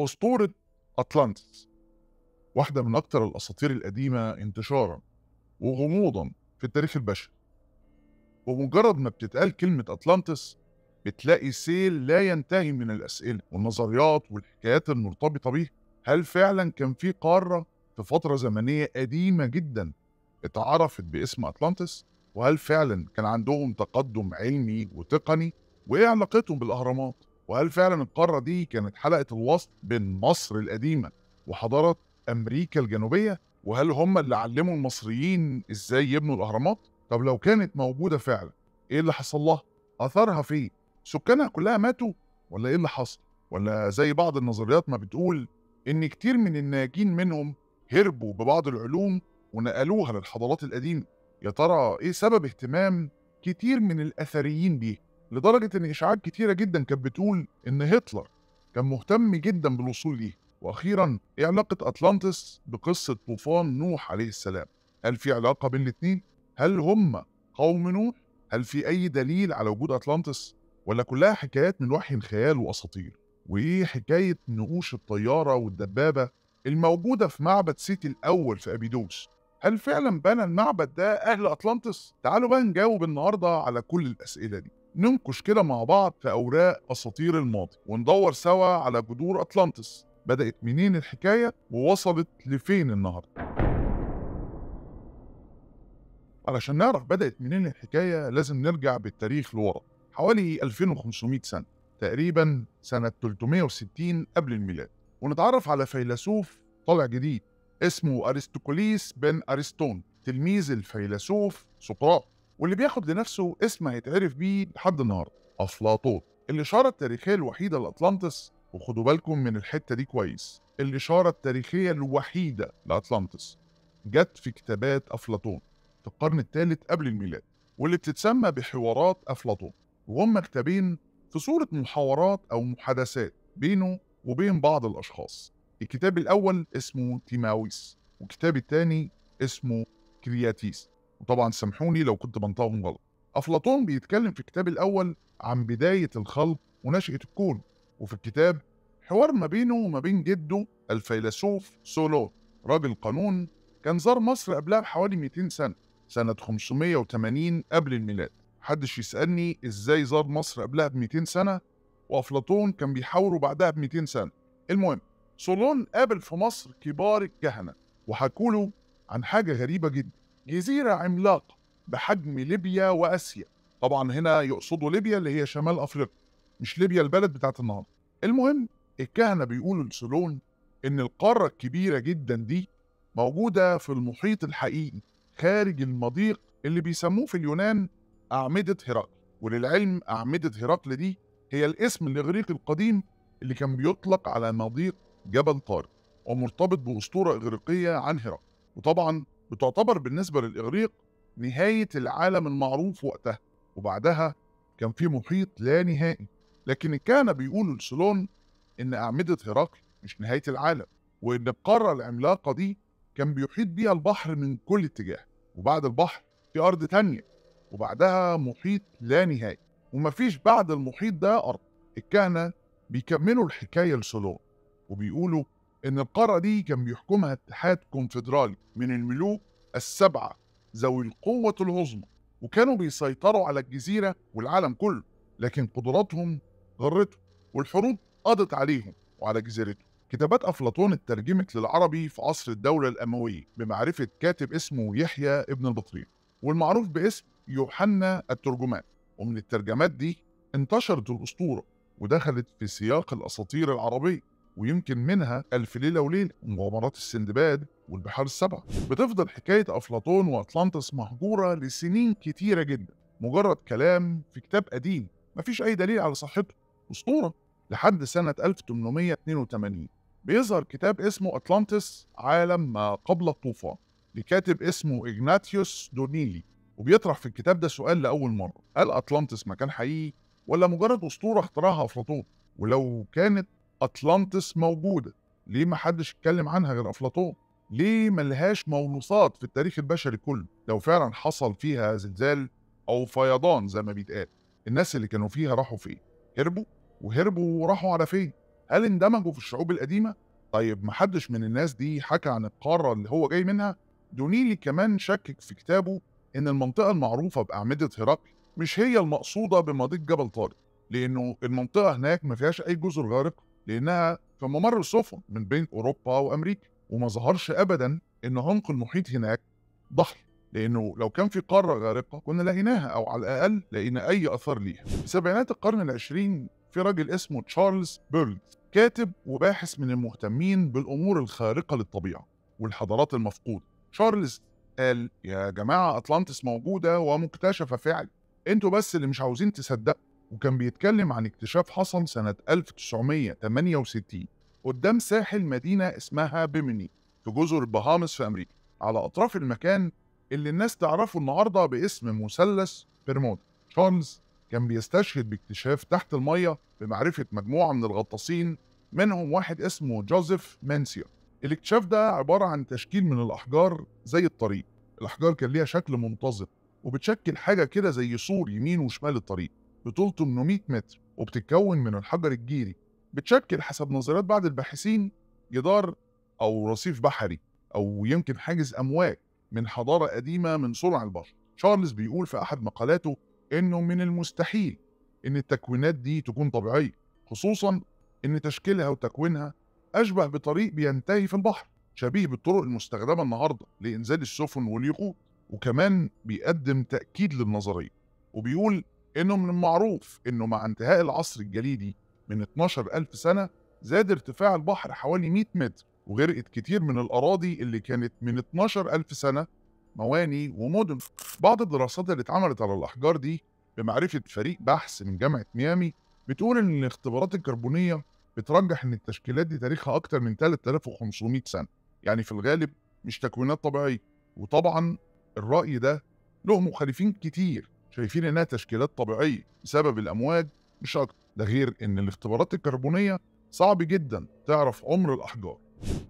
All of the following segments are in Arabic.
أسطورة أطلانتس واحدة من أكثر الأساطير القديمة انتشارا وغموضا في التاريخ البشري ومجرد ما بتتقال كلمة أطلانتس بتلاقي سيل لا ينتهي من الأسئلة والنظريات والحكايات المرتبطة بيه هل فعلا كان في قارة في فترة زمنية قديمة جدا اتعرفت باسم أطلانتس وهل فعلا كان عندهم تقدم علمي وتقني وإيه علاقتهم بالأهرامات وهل فعلا القارة دي كانت حلقة الوصل بين مصر القديمة وحضارة أمريكا الجنوبية؟ وهل هم اللي علموا المصريين إزاي يبنوا الأهرامات؟ طب لو كانت موجودة فعلا، إيه اللي حصل لها؟ أثرها فين؟ سكانها كلها ماتوا؟ ولا إيه اللي حصل؟ ولا زي بعض النظريات ما بتقول إن كتير من الناجين منهم هربوا ببعض العلوم ونقلوها للحضارات القديمة، يا ترى إيه سبب اهتمام كتير من الأثريين بيها؟ لدرجة إن إشاعات كتيرة جدا كانت بتقول إن هتلر كان مهتم جدا بالوصول ليه وأخيرا إيه علاقة اطلانتس بقصة طوفان نوح عليه السلام هل في علاقة بين الاتنين؟ هل هم قوم نوح؟ هل في أي دليل على وجود اطلانتس ولا كلها حكايات من وحي الخيال وأساطير؟ وإيه حكاية نقوش الطيارة والدبابة الموجودة في معبد سيتي الأول في أبيدوس هل فعلا بنى المعبد ده أهل أطلانتس؟ تعالوا بقى نجاوب النهاردة على كل الأسئلة دي ننقش كده مع بعض في أوراق أساطير الماضي وندور سوا على جذور أطلانتس بدأت منين الحكاية ووصلت لفين النهاردة علشان نعرف بدأت منين الحكاية لازم نرجع بالتاريخ لورا حوالي 2500 سنة تقريبا سنة 360 قبل الميلاد ونتعرف على فيلسوف طالع جديد اسمه أرستوكوليس بن أرستون تلميذ الفيلسوف سقراط واللي بياخد لنفسه اسم هيتعرف بيه لحد النهارده افلاطون الاشاره التاريخيه الوحيده لاطلانتس وخدوا بالكم من الحته دي كويس الاشاره التاريخيه الوحيده لاطلانتس جت في كتابات افلاطون في القرن الثالث قبل الميلاد واللي بتتسمى بحوارات افلاطون وهم كتابين في صوره محاورات او محادثات بينه وبين بعض الاشخاص الكتاب الاول اسمه تيماويس والكتاب الثاني اسمه كرياتيس وطبعا سامحوني لو كنت بنطقهم غلط أفلاطون بيتكلم في الكتاب الأول عن بداية الخلق ونشأة الكون وفي الكتاب حوار ما بينه وما بين جده الفيلسوف سولو راجل قانون كان زار مصر قبلها بحوالي 200 سنة سنة 580 قبل الميلاد محدش يسألني إزاي زار مصر قبلها ب 200 سنة وأفلاطون كان بيحاوره بعدها ب 200 سنة المهم سولون قابل في مصر كبار الكهنة وحكوا له عن حاجة غريبة جدا جزيرة عملاقة بحجم ليبيا وآسيا طبعا هنا يقصدوا ليبيا اللي هي شمال أفريقيا مش ليبيا البلد بتاعت النهارده المهم الكهنة بيقولوا لسولون إن القارة الكبيرة جدا دي موجودة في المحيط الحقيقي خارج المضيق اللي بيسموه في اليونان أعمدة هرقل وللعلم أعمدة هرقل دي هي الاسم الإغريقي القديم اللي كان بيطلق على مضيق جبل طارق ومرتبط بأسطورة إغريقية عن هرقل وطبعا بتعتبر بالنسبة للإغريق نهاية العالم المعروف وقتها وبعدها كان في محيط لا نهائي لكن الكهنة بيقولوا لسلون إن أعمدة هرقل مش نهاية العالم وإن القارة العملاقة دي كان بيحيط بيها البحر من كل اتجاه وبعد البحر في أرض تانية وبعدها محيط لا نهائي ومفيش بعد المحيط ده أرض الكهنة بيكملوا الحكاية لسلون وبيقولوا إن القارة دي كان بيحكمها اتحاد كونفدرالي من الملوك السبعة ذوي القوة العظمى وكانوا بيسيطروا على الجزيرة والعالم كله لكن قدراتهم غرتهم والحروب قضت عليهم وعلى جزيرتهم كتابات أفلاطون اترجمت للعربي في عصر الدولة الأموية بمعرفة كاتب اسمه يحيى ابن البطريق والمعروف باسم يوحنا الترجمان ومن الترجمات دي انتشرت الأسطورة ودخلت في سياق الأساطير العربية ويمكن منها ألف ليلة وليلة ومغامرات السندباد والبحار السبعة بتفضل حكاية أفلاطون وأطلانتس مهجورة لسنين كتيرة جدا مجرد كلام في كتاب قديم مفيش أي دليل على صحته أسطورة لحد سنة 1882 بيظهر كتاب اسمه أطلانتس عالم ما قبل الطوفان لكاتب اسمه إغناتيوس دونيلي وبيطرح في الكتاب ده سؤال لأول مرة هل أطلانتس مكان حقيقي ولا مجرد أسطورة اخترعها أفلاطون ولو كانت اطلانتس موجوده ليه ما حدش اتكلم عنها غير افلاطون ليه ملهاش موروثات في التاريخ البشري كله لو فعلا حصل فيها زلزال او فيضان زي ما بيتقال الناس اللي كانوا فيها راحوا فين هربوا وهربوا وراحوا على فين هل اندمجوا في الشعوب القديمه طيب ما حدش من الناس دي حكى عن القاره اللي هو جاي منها دونيلي كمان شكك في كتابه ان المنطقه المعروفه باعمده هرقل مش هي المقصوده بمضيق جبل طارق لانه المنطقه هناك ما فيهاش اي جزر غارقه لانها في ممر السفن من بين اوروبا وامريكا وما ظهرش ابدا ان عمق المحيط هناك ضحل لانه لو كان في قاره غارقه كنا لقيناها او على الاقل لقينا اي اثار ليها في سبعينات القرن العشرين في راجل اسمه تشارلز بيرلد كاتب وباحث من المهتمين بالامور الخارقه للطبيعه والحضارات المفقوده تشارلز قال يا جماعه اطلانتس موجوده ومكتشفه فعلا انتوا بس اللي مش عاوزين تصدقوا وكان بيتكلم عن اكتشاف حصل سنة 1968 قدام ساحل مدينة اسمها بيميني في جزر البهامس في أمريكا على أطراف المكان اللي الناس تعرفه النهاردة باسم مثلث برمودا تشارلز كان بيستشهد باكتشاف تحت المية بمعرفة مجموعة من الغطاسين منهم واحد اسمه جوزيف مانسيا الاكتشاف ده عبارة عن تشكيل من الأحجار زي الطريق الأحجار كان ليها شكل منتظم وبتشكل حاجة كده زي سور يمين وشمال الطريق بطول 800 متر وبتتكون من الحجر الجيري بتشكل حسب نظريات بعض الباحثين جدار أو رصيف بحري أو يمكن حاجز أمواج من حضارة قديمة من صنع البشر تشارلز بيقول في أحد مقالاته إنه من المستحيل إن التكوينات دي تكون طبيعية خصوصا إن تشكيلها وتكوينها أشبه بطريق بينتهي في البحر شبيه بالطرق المستخدمة النهاردة لإنزال السفن واليخوت وكمان بيقدم تأكيد للنظرية وبيقول إنه من المعروف إنه مع انتهاء العصر الجليدي من 12 ألف سنة زاد ارتفاع البحر حوالي 100 متر وغرقت كتير من الأراضي اللي كانت من 12 ألف سنة مواني ومدن بعض الدراسات اللي اتعملت على الأحجار دي بمعرفة فريق بحث من جامعة ميامي بتقول إن الاختبارات الكربونية بترجح إن التشكيلات دي تاريخها أكتر من 3500 سنة يعني في الغالب مش تكوينات طبيعية وطبعا الرأي ده له مخالفين كتير شايفين انها تشكيلات طبيعيه بسبب الامواج مش اكتر ده غير ان الاختبارات الكربونيه صعب جدا تعرف عمر الاحجار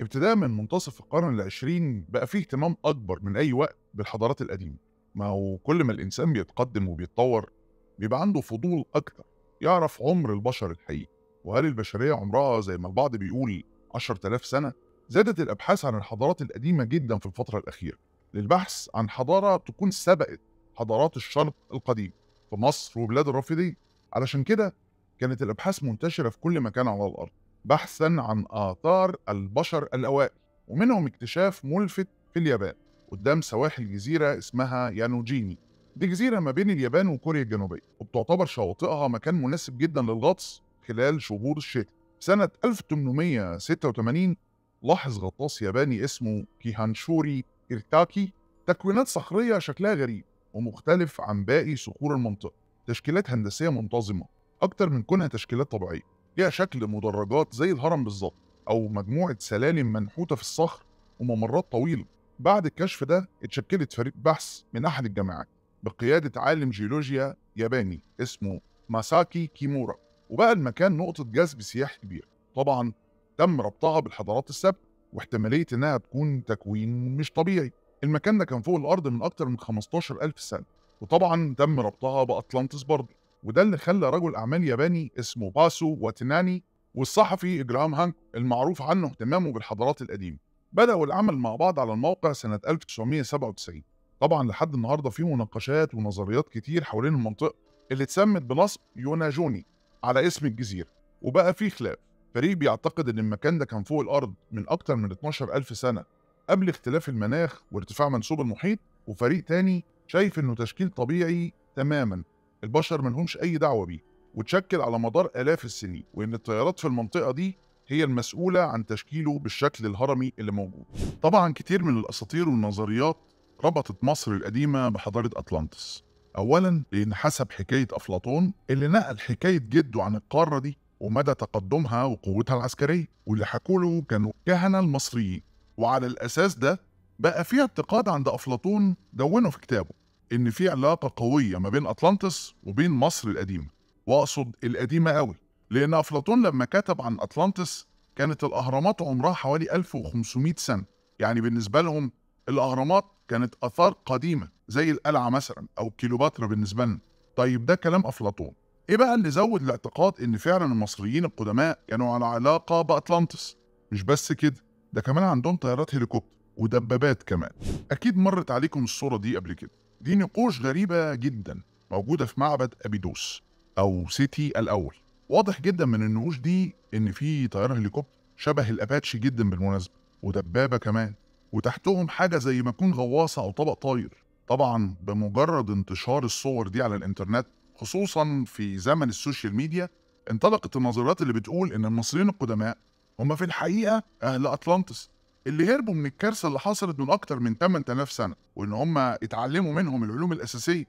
ابتداء من منتصف القرن العشرين بقى فيه اهتمام اكبر من اي وقت بالحضارات القديمه ما هو كل ما الانسان بيتقدم وبيتطور بيبقى عنده فضول اكتر يعرف عمر البشر الحقيقي وهل البشريه عمرها زي ما البعض بيقول 10000 سنه زادت الابحاث عن الحضارات القديمه جدا في الفتره الاخيره للبحث عن حضاره تكون سبقت حضارات الشرق القديم في مصر وبلاد الرافدية علشان كده كانت الأبحاث منتشرة في كل مكان على الأرض بحثا عن آثار البشر الأوائل ومنهم اكتشاف ملفت في اليابان قدام سواحل جزيرة اسمها يانوجيني دي جزيرة ما بين اليابان وكوريا الجنوبية وبتعتبر شواطئها مكان مناسب جدا للغطس خلال شهور الشتاء سنة 1886 لاحظ غطاس ياباني اسمه كيهانشوري إيرتاكي تكوينات صخرية شكلها غريب ومختلف عن باقي صخور المنطقة تشكيلات هندسية منتظمة أكتر من كونها تشكيلات طبيعية ليها شكل مدرجات زي الهرم بالظبط أو مجموعة سلالم منحوتة في الصخر وممرات طويلة بعد الكشف ده اتشكلت فريق بحث من أحد الجامعات بقيادة عالم جيولوجيا ياباني اسمه ماساكي كيمورا وبقى المكان نقطة جذب سياحي كبير طبعا تم ربطها بالحضارات السابقة واحتمالية إنها تكون تكوين مش طبيعي المكان ده كان فوق الأرض من أكتر من 15000 سنة وطبعا تم ربطها بأطلانتس برضه وده اللي خلى رجل أعمال ياباني اسمه باسو واتناني والصحفي جرام هانك المعروف عنه اهتمامه بالحضارات القديمة بدأوا العمل مع بعض على الموقع سنة 1997 طبعا لحد النهاردة في مناقشات ونظريات كتير حوالين المنطقة اللي اتسمت بنصب يوناجوني على اسم الجزيرة وبقى في خلاف فريق بيعتقد ان المكان ده كان فوق الارض من اكتر من 12000 سنه قبل اختلاف المناخ وارتفاع منسوب المحيط وفريق تاني شايف انه تشكيل طبيعي تماما البشر منهمش اي دعوه بيه وتشكل على مدار الاف السنين وان التيارات في المنطقه دي هي المسؤوله عن تشكيله بالشكل الهرمي اللي موجود طبعا كتير من الاساطير والنظريات ربطت مصر القديمه بحضاره اطلانتس اولا لان حسب حكايه افلاطون اللي نقل حكايه جده عن القاره دي ومدى تقدمها وقوتها العسكريه واللي حكوا له كانوا الكهنه المصريين وعلى الأساس ده بقى في اعتقاد عند أفلاطون دونه في كتابه إن في علاقة قوية ما بين أطلانتس وبين مصر القديمة وأقصد القديمة أوي لأن أفلاطون لما كتب عن أطلانتس كانت الأهرامات عمرها حوالي 1500 سنة يعني بالنسبة لهم الأهرامات كانت آثار قديمة زي القلعة مثلا أو كيلوباترا بالنسبة لنا طيب ده كلام أفلاطون إيه بقى اللي زود الاعتقاد إن فعلا المصريين القدماء كانوا على علاقة بأطلانتس مش بس كده ده كمان عندهم طيارات هليكوبتر ودبابات كمان أكيد مرت عليكم الصورة دي قبل كده دي نقوش غريبة جدا موجودة في معبد أبيدوس أو سيتي الأول واضح جدا من النقوش دي إن في طيارة هليكوبتر شبه الأباتشي جدا بالمناسبة ودبابة كمان وتحتهم حاجة زي ما تكون غواصة أو طبق طاير طبعا بمجرد انتشار الصور دي على الإنترنت خصوصا في زمن السوشيال ميديا انطلقت النظريات اللي بتقول إن المصريين القدماء هما في الحقيقة أهل أطلانتس اللي هربوا من الكارثة اللي حصلت من أكتر من 8000 سنة وإن هما اتعلموا منهم العلوم الأساسية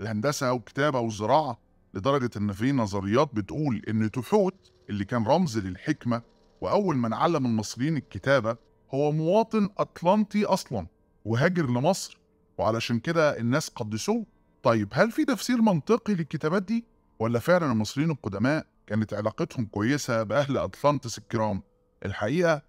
الهندسة والكتابة والزراعة لدرجة إن في نظريات بتقول إن تحوت اللي كان رمز للحكمة وأول من علم المصريين الكتابة هو مواطن أطلنطي أصلا وهاجر لمصر وعلشان كده الناس قدسوه طيب هل في تفسير منطقي للكتابات دي ولا فعلا المصريين القدماء كانت علاقتهم كويسة بأهل أطلانتس الكرام الحقيقه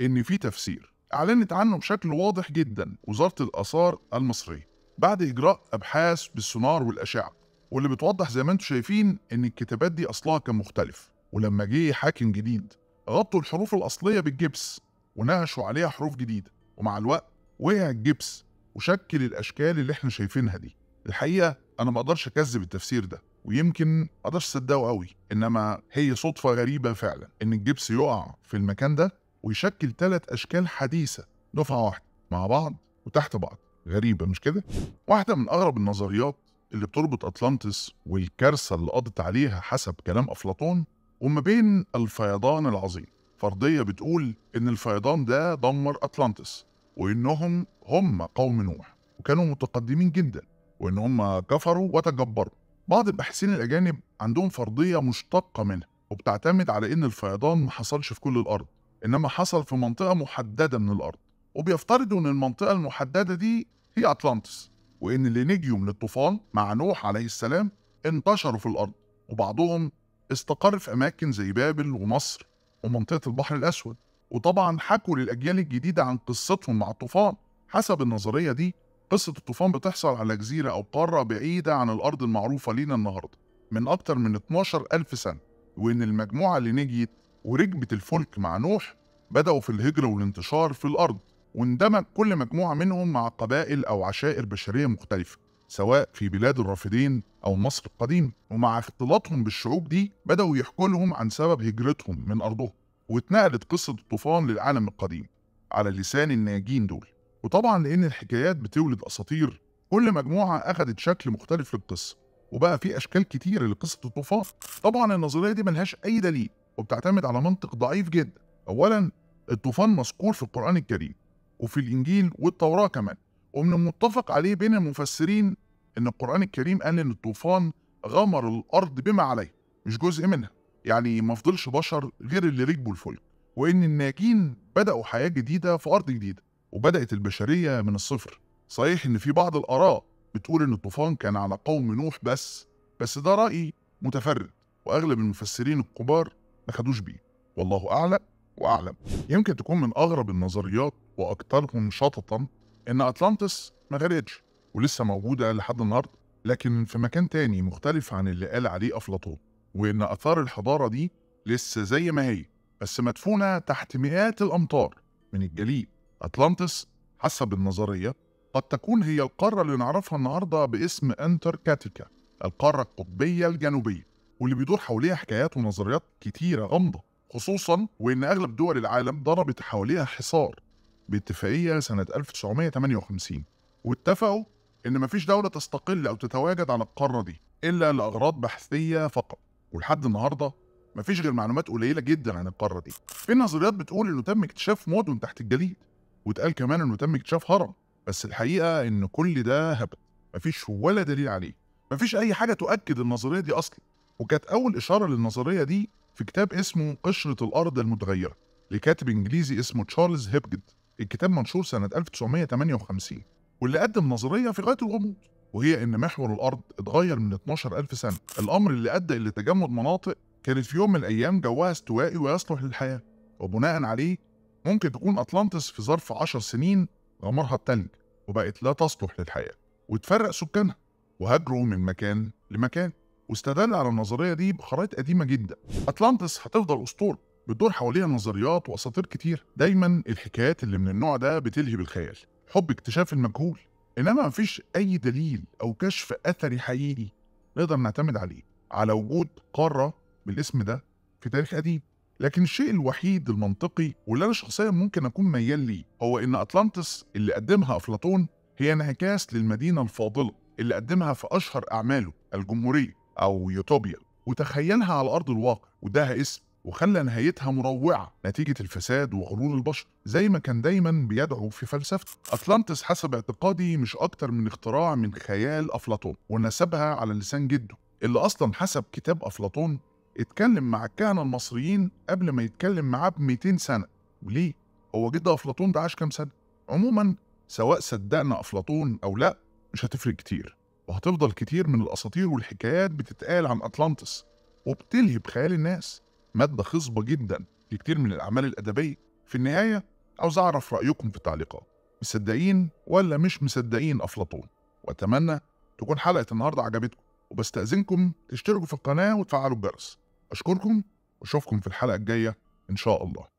ان في تفسير اعلنت عنه بشكل واضح جدا وزاره الاثار المصريه بعد اجراء ابحاث بالسونار والاشعه واللي بتوضح زي ما انتم شايفين ان الكتابات دي اصلها كان مختلف ولما جه حاكم جديد غطوا الحروف الاصليه بالجبس ونقشوا عليها حروف جديده ومع الوقت وقع الجبس وشكل الاشكال اللي احنا شايفينها دي الحقيقه انا ما اقدرش اكذب التفسير ده ويمكن اقدرش اصدقه قوي انما هي صدفه غريبه فعلا ان الجبس يقع في المكان ده ويشكل ثلاث اشكال حديثه دفعه واحده مع بعض وتحت بعض غريبه مش كده واحده من اغرب النظريات اللي بتربط اطلانتس والكارثه اللي قضت عليها حسب كلام افلاطون وما بين الفيضان العظيم فرضيه بتقول ان الفيضان ده دمر اطلانتس وانهم هم قوم نوح وكانوا متقدمين جدا وان هم كفروا وتجبروا بعض الباحثين الأجانب عندهم فرضية مشتقة منها وبتعتمد على إن الفيضان ما حصلش في كل الأرض إنما حصل في منطقة محددة من الأرض وبيفترضوا إن المنطقة المحددة دي هي أطلانتس وإن اللي نجيوا من الطوفان مع نوح عليه السلام انتشروا في الأرض وبعضهم استقر في أماكن زي بابل ومصر ومنطقة البحر الأسود وطبعا حكوا للأجيال الجديدة عن قصتهم مع الطوفان حسب النظرية دي قصة الطوفان بتحصل على جزيرة أو قارة بعيدة عن الأرض المعروفة لينا النهاردة من أكتر من 12 ألف سنة وإن المجموعة اللي نجيت وركبت الفلك مع نوح بدأوا في الهجرة والانتشار في الأرض واندمج كل مجموعة منهم مع قبائل أو عشائر بشرية مختلفة سواء في بلاد الرافدين أو مصر القديمة ومع اختلاطهم بالشعوب دي بدأوا يحكوا لهم عن سبب هجرتهم من أرضهم واتنقلت قصة الطوفان للعالم القديم على لسان الناجين دول وطبعا لأن الحكايات بتولد أساطير كل مجموعة اخذت شكل مختلف للقصة وبقى في أشكال كتير لقصة الطوفان طبعا النظرية دي ملهاش أي دليل وبتعتمد على منطق ضعيف جدا أولا الطوفان مذكور في القرآن الكريم وفي الإنجيل والتوراة كمان ومن المتفق عليه بين المفسرين إن القرآن الكريم قال إن الطوفان غمر الأرض بما عليه مش جزء منها يعني ما فضلش بشر غير اللي ركبوا الفلك وإن الناجين بدأوا حياة جديدة في أرض جديدة وبدأت البشرية من الصفر صحيح إن في بعض الآراء بتقول إن الطوفان كان على قوم نوح بس بس ده رأي متفرد وأغلب المفسرين الكبار ما خدوش بيه والله أعلم وأعلم يمكن تكون من أغرب النظريات وأكثرهم شططا إن أطلانتس ما غرقتش ولسه موجودة لحد النهاردة لكن في مكان تاني مختلف عن اللي قال عليه أفلاطون وإن آثار الحضارة دي لسه زي ما هي بس مدفونة تحت مئات الأمطار من الجليد أتلانتس حسب النظرية قد تكون هي القارة اللي نعرفها النهاردة باسم أنتركاتيكا القارة القطبية الجنوبية واللي بيدور حواليها حكايات ونظريات كتيرة غامضة خصوصا وإن أغلب دول العالم ضربت حواليها حصار باتفاقية سنة 1958 واتفقوا إن مفيش دولة تستقل أو تتواجد على القارة دي إلا لأغراض بحثية فقط ولحد النهاردة مفيش غير معلومات قليلة جدا عن القارة دي في نظريات بتقول إنه تم اكتشاف مدن تحت الجليد واتقال كمان انه تم اكتشاف هرم بس الحقيقه ان كل ده هبل مفيش ولا دليل عليه مفيش اي حاجه تؤكد النظريه دي اصلا وكانت اول اشاره للنظريه دي في كتاب اسمه قشره الارض المتغيره لكاتب انجليزي اسمه تشارلز هيبجد الكتاب منشور سنه 1958 واللي قدم نظريه في غايه الغموض وهي ان محور الارض اتغير من 12000 سنه الامر اللي ادى الى تجمد مناطق كانت في يوم من الايام جوها استوائي ويصلح للحياه وبناء عليه ممكن تكون أطلانتس في ظرف 10 سنين غمرها التلج وبقت لا تصلح للحياة وتفرق سكانها وهاجروا من مكان لمكان واستدل على النظرية دي بخرائط قديمة جدا أطلانتس هتفضل أسطورة بتدور حواليها نظريات وأساطير كتير دايما الحكايات اللي من النوع ده بتلهي بالخيال حب اكتشاف المجهول إنما مفيش أي دليل أو كشف أثري حقيقي نقدر نعتمد عليه على وجود قارة بالاسم ده في تاريخ قديم لكن الشيء الوحيد المنطقي واللي أنا شخصيا ممكن أكون ميال ليه هو إن أطلانتس اللي قدمها أفلاطون هي انعكاس للمدينة الفاضلة اللي قدمها في أشهر أعماله الجمهورية أو يوتوبيا وتخيلها على أرض الواقع وده اسم وخلى نهايتها مروعة نتيجة الفساد وغرور البشر زي ما كان دايما بيدعو في فلسفته أطلانتس حسب اعتقادي مش أكتر من اختراع من خيال أفلاطون ونسبها على لسان جده اللي أصلا حسب كتاب أفلاطون اتكلم مع الكهنة المصريين قبل ما يتكلم معاه ب 200 سنة وليه؟ هو جد أفلاطون ده عاش كام سنة؟ عموما سواء صدقنا أفلاطون أو لأ مش هتفرق كتير وهتفضل كتير من الأساطير والحكايات بتتقال عن أطلانتس وبتلهي بخيال الناس مادة خصبة جدا لكتير من الأعمال الأدبية في النهاية عاوز أعرف رأيكم في التعليقات مصدقين ولا مش مصدقين أفلاطون وأتمنى تكون حلقة النهاردة عجبتكم وبستأذنكم تشتركوا في القناة وتفعلوا الجرس أشكركم وأشوفكم في الحلقة الجاية إن شاء الله